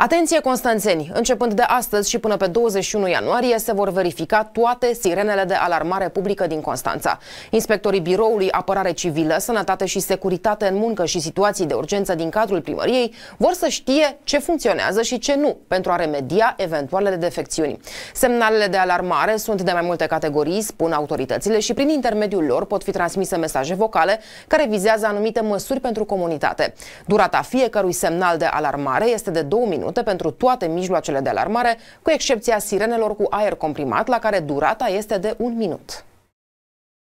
Atenție constanțeni! Începând de astăzi și până pe 21 ianuarie se vor verifica toate sirenele de alarmare publică din Constanța. Inspectorii Biroului Apărare Civilă, Sănătate și Securitate în muncă și situații de urgență din cadrul primăriei vor să știe ce funcționează și ce nu pentru a remedia eventualele defecțiuni. Semnalele de alarmare sunt de mai multe categorii, spun autoritățile, și prin intermediul lor pot fi transmise mesaje vocale care vizează anumite măsuri pentru comunitate. Durata fiecărui semnal de alarmare este de 2 minute minute pentru toate mijloacele de alarmare, cu excepția sirenelor cu aer comprimat, la care durata este de un minut.